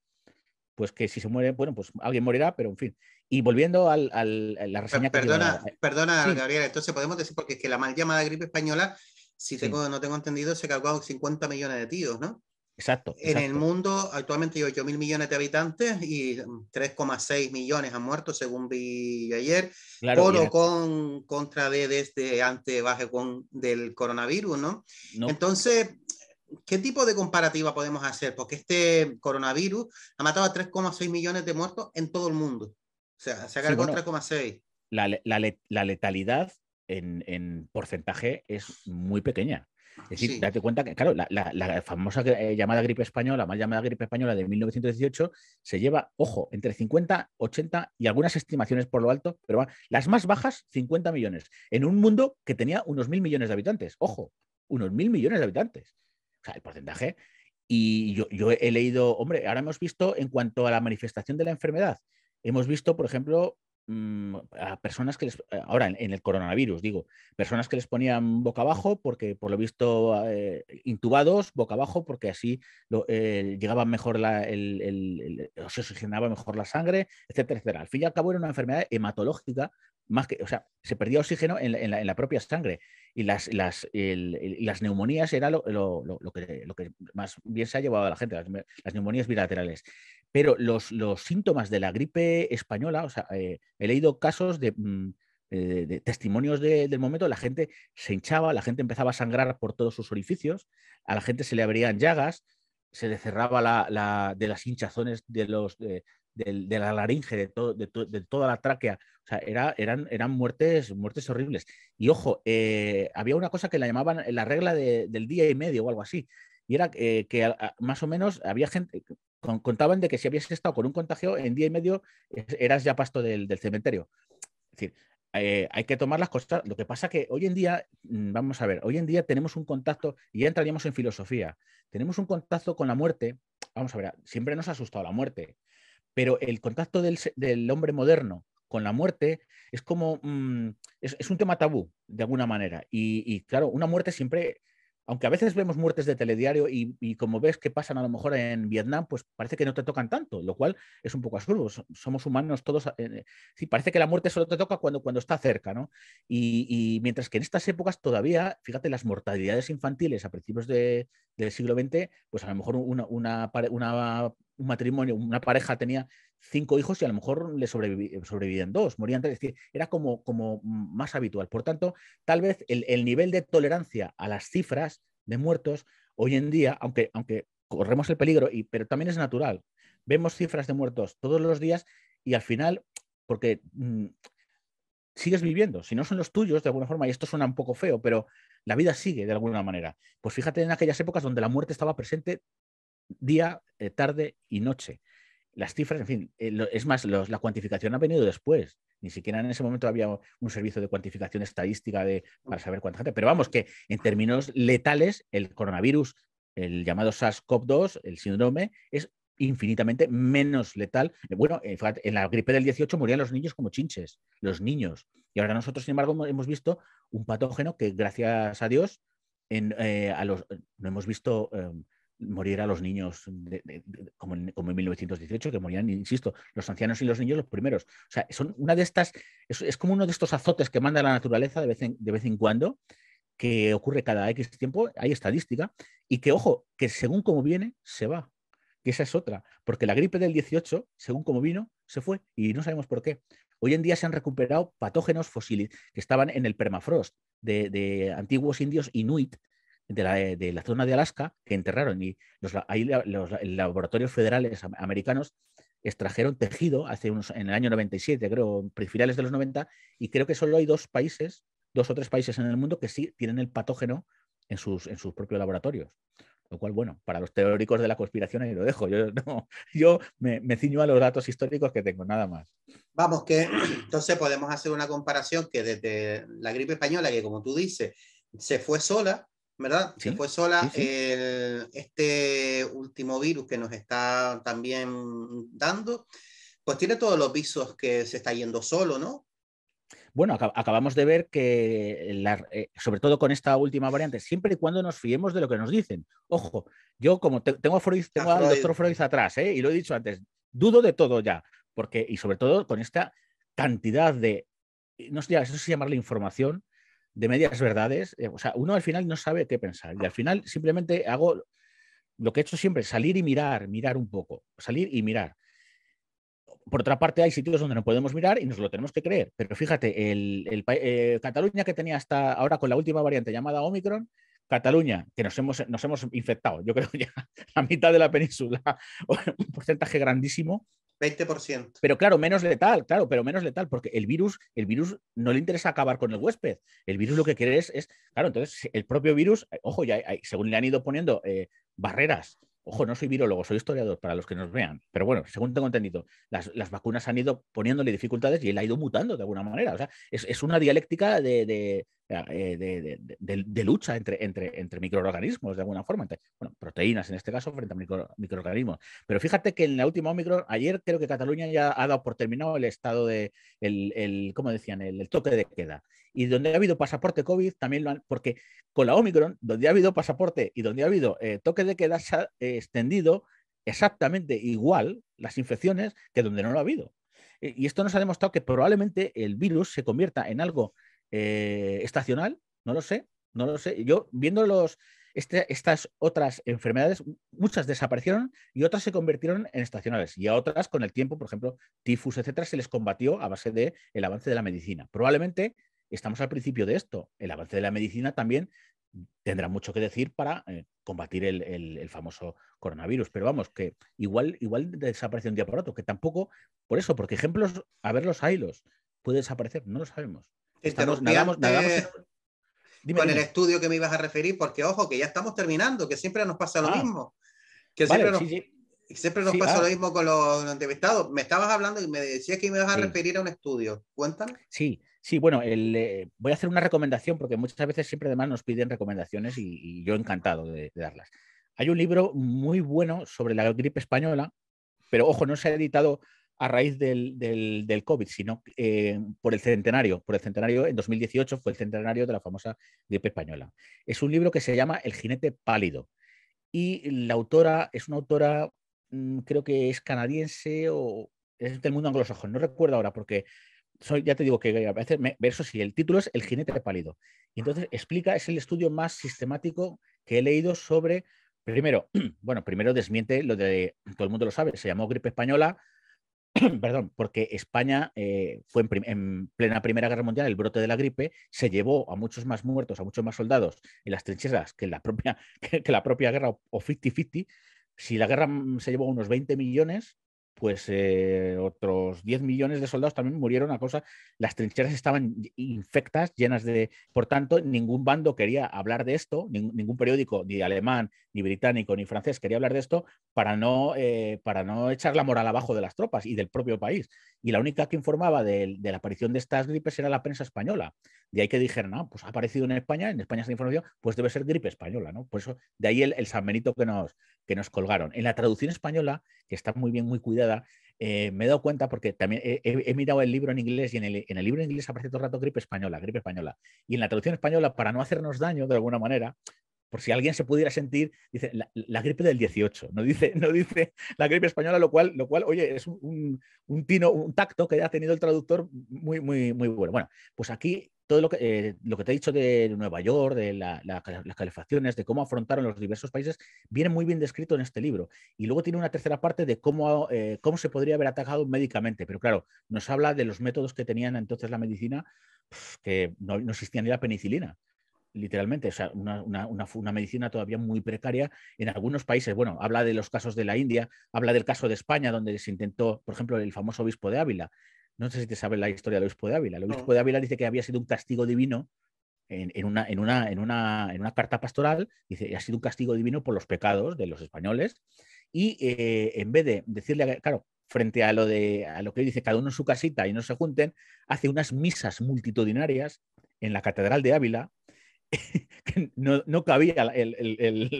pues que si se muere, bueno, pues alguien morirá, pero en fin. Y volviendo al, a la reseña Perdona, que perdona Gabriel, entonces podemos decir, porque es que la mal llamada gripe española, si tengo, no tengo entendido, se cargado 50 millones de tíos, ¿no? Exacto. En el mundo actualmente hay 8 mil millones de habitantes y 3,6 millones han muerto, según vi ayer, claro, con, contra de desde antes baje con del coronavirus, ¿no? ¿no? Entonces, ¿qué tipo de comparativa podemos hacer? Porque este coronavirus ha matado a 3,6 millones de muertos en todo el mundo sea, se 3,6. La, letalidad en, porcentaje es muy pequeña. Es decir, date cuenta que, claro, la, famosa eh, llamada gripe española, más llamada gripe española de 1918, se lleva, ojo, entre 50, 80 y algunas estimaciones por lo alto, pero las más bajas, 50 millones, en un mundo que tenía unos mil millones de habitantes. Ojo, unos mil millones de habitantes. O sea, el porcentaje. Y yo, he leído, hombre, ahora hemos visto en cuanto a la manifestación de la enfermedad, Hemos visto, por ejemplo, mm, a personas que les, eh, ahora en, el coronavirus, digo, personas que les ponían boca abajo porque por lo visto ah, eh, intubados, boca abajo porque así lo, eh, mejor la, se oxigenaba mejor la sangre, etcétera, etcétera. Al fin y al cabo era una enfermedad hematológica, más que, o sea, se perdía oxígeno en, la, propia sangre y las, neumonías era lo, que, más bien se ha llevado a la gente, las neumonías bilaterales. Pero los, síntomas de la gripe española, o sea, eh, he leído casos de, mm, eh, testimonios del momento, la gente se hinchaba, la gente empezaba a sangrar por todos sus orificios, a la gente se le abrían llagas, se le cerraba la, de las hinchazones de los de, la laringe, de, de, toda la tráquea. O sea, eran, eran muertes, muertes horribles. Y ojo, eh, había una cosa que la llamaban la regla del día y medio o algo así. Y era que más o menos había gente, contaban de que si habías estado con un contagio, en día y medio eras ya pasto del, cementerio. Es decir, eh, hay que tomar las cosas. Lo que pasa que hoy en día, mm, vamos a ver, hoy en día tenemos un contacto, y ya entraríamos en filosofía, tenemos un contacto con la muerte, vamos a ver, siempre nos ha asustado la muerte, pero el contacto del, hombre moderno con la muerte es como, mm, es, un tema tabú, de alguna manera. y claro, una muerte siempre aunque a veces vemos muertes de telediario y, como ves que pasan a lo mejor en Vietnam, pues parece que no te tocan tanto, lo cual es un poco absurdo. Somos humanos todos. Eh, eh, parece que la muerte solo te toca cuando, cuando está cerca, ¿no? Y, mientras que en estas épocas todavía, fíjate, las mortalidades infantiles a principios del siglo XX, pues a lo mejor una, una un matrimonio, una pareja tenía cinco hijos y a lo mejor le sobrevivían dos, morían tres. Es decir, era como, como más habitual. Por tanto, tal vez el, nivel de tolerancia a las cifras de muertos hoy en día, aunque, aunque corremos el peligro, y, pero también es natural. Vemos cifras de muertos todos los días y al final, porque mm, sigues viviendo. Si no son los tuyos, de alguna forma, y esto suena un poco feo, pero la vida sigue de alguna manera. Pues fíjate en aquellas épocas donde la muerte estaba presente día, eh, tarde y noche. Las cifras, en fin, eh, es más, la cuantificación ha venido después. Ni siquiera en ese momento había un servicio de cuantificación estadística de, para saber cuánta gente. Pero vamos, que en términos letales, el coronavirus, el llamado SARS-CoV-2, el síndrome, es infinitamente menos letal. Eh, bueno, en la gripe del 18 morían los niños como chinches, los niños. Y ahora nosotros, sin embargo, hemos visto un patógeno que, gracias a Dios, no hemos visto em, morir a los niños como, en, 1918, que morían, insisto, los ancianos y los niños los primeros. O sea, son una de estas, es, como uno de estos azotes que manda la naturaleza de vez en, de vez en cuando, que ocurre cada X tiempo, hay estadística, y que, ojo, que según como viene, se va. Que esa es otra, porque la gripe del 18, según como vino, se fue y no sabemos por qué. Hoy en día se han recuperado patógenos fósiles que estaban en el permafrost de, de antiguos indios inuit de la, eh, de la zona de Alaska que enterraron. Y los, ahí los laboratorios federales americanos extrajeron tejido hace unos, en el año 97, creo, finales de los 90, y creo que solo hay dos países, dos o tres países en el mundo que sí tienen el patógeno en sus, en sus propios laboratorios. Lo cual, bueno, para los teóricos de la conspiración ahí lo dejo. Yo, no, yo me, me ciño a los datos históricos que tengo, nada más. Vamos, que entonces podemos hacer una comparación que desde la gripe española, que como tú dices, se fue sola, ¿verdad? Si fue sola. este último virus que nos está también dando, pues tiene todos los visos que se está yendo solo, ¿no? Bueno, acabamos de ver que, eh, sobre todo con esta última variante, siempre y cuando nos fiemos de lo que nos dicen. Ojo, yo como tengo, a doctor Freud atrás, ¿eh? y lo he dicho antes, dudo de todo ya, porque, y sobre todo con esta cantidad de, no sé, eso se la información, de medias verdades. Eh, o sea, uno al final no sabe qué pensar. Y al final simplemente hago lo que he hecho siempre, salir y mirar, mirar un poco, salir y mirar. Por otra parte, hay sitios donde no podemos mirar y nos lo tenemos que creer. Pero fíjate, el, eh, Cataluña que tenía hasta ahora con la última variante llamada Omicron, Cataluña, que nos hemos, nos hemos infectado, yo creo ya la mitad de la península, un porcentaje grandísimo, 20%. Pero claro, menos letal, claro, pero menos letal, porque el virus, el virus no le interesa acabar con el huésped. El virus lo que quiere es, claro, entonces el propio virus, eh, ojo, ya hay, según le han ido poniendo eh, barreras Ojo, no soy virólogo, soy historiador, para los que nos vean. Pero bueno, según tengo entendido, las, vacunas han ido poniéndole dificultades y él ha ido mutando de alguna manera. O sea, es, una dialéctica de, eh, lucha entre, entre, microorganismos, de alguna forma, bueno, proteínas en este caso, frente a microorganismos. Pero fíjate que en la última Omicron, ayer creo que Cataluña ya ha dado por terminado el estado de, el, decían?, el, toque de queda. Y donde ha habido pasaporte COVID, también lo han, porque con la Omicron, donde ha habido pasaporte y donde ha habido eh, toque de queda, se ha eh, extendido exactamente igual las infecciones que donde no lo ha habido. Eh, y esto nos ha demostrado que probablemente el virus se convierta en algo estacional, no lo sé, no lo sé. Yo viendo los, este, estas otras enfermedades, muchas desaparecieron y otras se convirtieron en estacionales. Y a otras, con el tiempo, por ejemplo, tifus, etcétera, se les combatió a base del el avance de la medicina. Probablemente estamos al principio de esto. El avance de la medicina también tendrá mucho que decir para eh, combatir el, famoso coronavirus. Pero vamos, que igual, igual desaparece un día por otro, que tampoco, por eso, porque ejemplos, a ver los hilos, puede desaparecer, no lo sabemos. Estamos, nadamos, nadamos dime, con el estudio que me ibas a referir, porque ojo, que ya estamos terminando, que siempre nos pasa lo ah. mismo. Que siempre nos... pasa ah. lo mismo con los, entrevistados. Me estabas hablando y me decías que me ibas a referir a un estudio. Cuéntame. Sí, Sí, bueno, eh, voy a hacer una recomendación porque muchas veces siempre además nos piden recomendaciones y, yo encantado de, darlas. Hay un libro muy bueno sobre la gripe española, pero ojo, no se ha editado a raíz del, COVID, sino eh, por el centenario. Por el centenario, en 2018 fue el centenario de la famosa gripe española. Es un libro que se llama El jinete pálido y la autora es una autora, mm, creo que es canadiense o es del mundo anglosajón, no recuerdo ahora porque ya te digo que eh, a veces, el título es El jinete pálido. Y entonces explica, es el estudio más sistemático que he leído sobre, primero, bueno, primero desmiente lo de, todo el mundo lo sabe, se llamó gripe española, perdón, porque España eh, fue en, plena Primera Guerra Mundial el brote de la gripe, se llevó a muchos más muertos, a muchos más soldados en las trincheras que, la, propia, la propia guerra o 50-50. Si la guerra mm, se llevó unos 20 millones, pues eh, otros 10 millones de soldados también murieron a causa, las trincheras estaban infectas, llenas de, por tanto, ningún bando quería hablar de esto, ningún periódico, ni alemán, ni británico, ni francés quería hablar de esto para no, eh, para no echar la moral abajo de las tropas y del propio país. Y la única que informaba de, de la aparición de estas gripes era la prensa española. De ahí que dijeron, no, ah, pues ha aparecido en España, en España ha información, pues debe ser gripe española, ¿no? Por eso, de ahí el, el sanbenito que nos, que nos colgaron. En la traducción española, que está muy bien, muy cuidada, eh, me he dado cuenta porque también he, mirado el libro en inglés y en el, libro en inglés aparece todo el rato gripe española, gripe española. Y en la traducción española, para no hacernos daño de alguna manera, por si alguien se pudiera sentir, dice la, gripe del 18, no dice, no dice la gripe española, lo cual, lo cual oye, es un, un, un, tino, un tacto que ha tenido el traductor muy, muy, muy bueno. Bueno, pues aquí todo lo que, eh, lo que te he dicho de Nueva York, de las calefacciones, de cómo afrontaron los diversos países, viene muy bien descrito en este libro. Y luego tiene una tercera parte de cómo, eh, cómo se podría haber atacado médicamente. Pero claro, nos habla de los métodos que tenían entonces la medicina, que no, existía ni la penicilina literalmente, o sea, una, medicina todavía muy precaria en algunos países. Bueno, habla de los casos de la India, habla del caso de España, donde se intentó, por ejemplo, el famoso obispo de Ávila, no sé si te sabes la historia del Obispo de Ávila. El Obispo de Ávila dice que había sido un castigo divino en, una, en, una, en, una, en una carta pastoral, dice, ha sido un castigo divino por los pecados de los españoles. Y eh, en vez de decirle, claro, frente a lo, de, a lo que dice cada uno en su casita y no se junten, hace unas misas multitudinarias en la Catedral de Ávila, no, no, cabía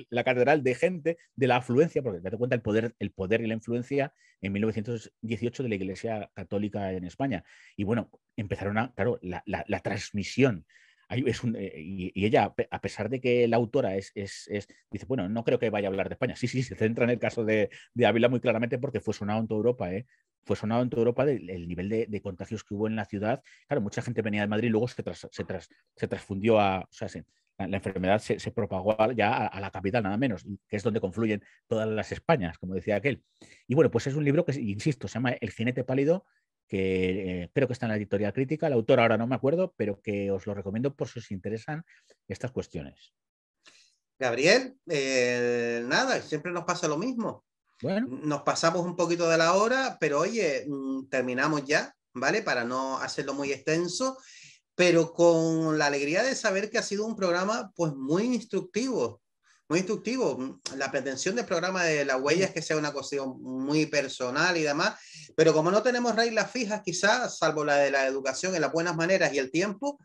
la catedral de gente de la afluencia, porque date cuenta el poder, el poder y la influencia en 1918 de la Iglesia Católica en España. Y bueno, empezaron a, claro, la transmisión eh, y, ella, a pesar de que la autora es, dice, bueno, no creo que vaya a hablar de España. Sí, sí, se centra en el caso de, Ávila muy claramente porque fue sonado en toda Europa, ¿eh? Fue sonado en toda Europa del, el nivel de, contagios que hubo en la ciudad. Claro, mucha gente venía de Madrid y luego se, tras, se, transfundió a, o sea, la, enfermedad se, propagó ya a, la capital, nada menos, que es donde confluyen todas las Españas, como decía aquel. Y bueno, pues es un libro que, insisto, se llama El jinete pálido que espero eh, que está en la editorial crítica, el autor ahora no me acuerdo, pero que os lo recomiendo por si os interesan estas cuestiones. Gabriel, eh, nada, siempre nos pasa lo mismo. Bueno. Nos pasamos un poquito de la hora, pero oye, mm, terminamos ya, ¿vale? Para no hacerlo muy extenso, pero con la alegría de saber que ha sido un programa pues muy instructivo, muy instructivo. Mm, la pretensión del programa de la huella es que sea una cuestión muy personal y demás, pero como no tenemos reglas fijas, quizás, salvo la de la educación en las buenas maneras y el tiempo,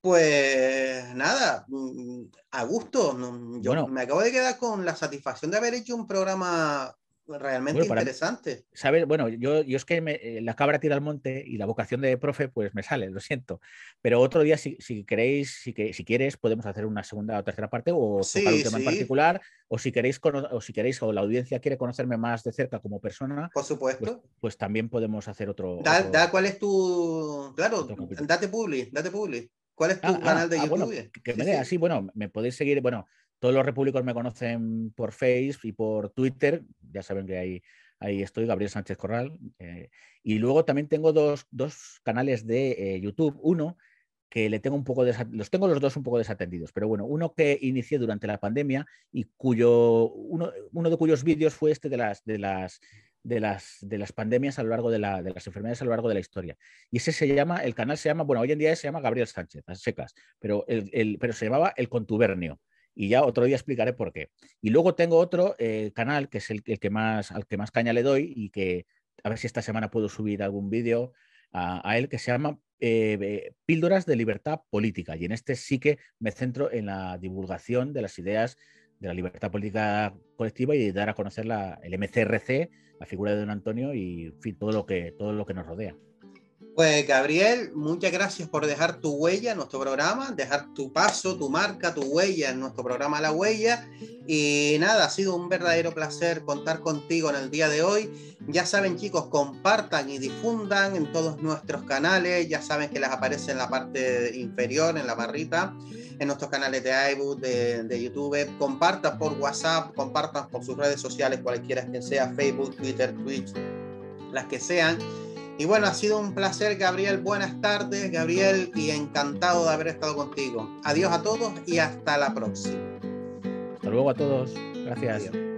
pues nada, mm, a gusto. Yo me acabo de quedar con la satisfacción de haber hecho un programa realmente interesante. sabes bueno, yo, yo es que eh, la cabra tira al monte y la vocación de profe pues me sale, lo siento. Pero otro día, si, queréis, si, que, si quieres, podemos hacer una segunda o tercera parte o tocar un tema en particular. O si, queréis, o si queréis, o la audiencia quiere conocerme más de cerca como persona. Por supuesto. Pues, pues también podemos hacer otro. Da, cuál es tu. Claro, date public, date public. ¿Cuál es tu ah, ah, canal de ah, YouTube? que me dé así, bueno, me podéis seguir, bueno, todos los repúblicos me conocen por Facebook y por Twitter, ya saben que ahí, ahí estoy, Gabriel Sánchez Corral. Eh, y luego también tengo dos, canales de eh, YouTube. Uno que le tengo un poco los tengo los dos un poco desatendidos, pero bueno, uno que inicié durante la pandemia y cuyo uno, de cuyos vídeos fue este de las de las de las, de las pandemias a lo largo de, la, de, las enfermedades a lo largo de la historia. Y ese se llama, el canal se llama, bueno, hoy en día se llama Gabriel Sánchez, a secas, pero, el, el, pero se llamaba El Contubernio y ya otro día explicaré por qué. Y luego tengo otro eh, canal que es el, que más, al que más caña le doy y que a ver si esta semana puedo subir algún vídeo a, él que se llama eh, eh, Píldoras de Libertad Política. Y en este sí que me centro en la divulgación de las ideas de la libertad política colectiva y dar a conocer la, el MCRC, la figura de don Antonio y todo, lo que, todo lo que nos rodea. Pues Gabriel, muchas gracias por dejar tu huella en nuestro programa, dejar tu paso, tu marca, tu huella en nuestro programa La Huella. Y nada, ha sido un verdadero placer contar contigo en el día de hoy. Ya saben chicos, compartan y difundan en todos nuestros canales. Ya saben que las aparece en la parte inferior, en la barrita, en nuestros canales de iBook, de, de YouTube. Compartan por WhatsApp, compartan por sus redes sociales, cualquiera que sea, Facebook, Twitter, Twitch, las que sean y bueno, ha sido un placer, Gabriel. Buenas tardes, Gabriel, y encantado de haber estado contigo. Adiós a todos y hasta la próxima. Hasta luego a todos. Gracias.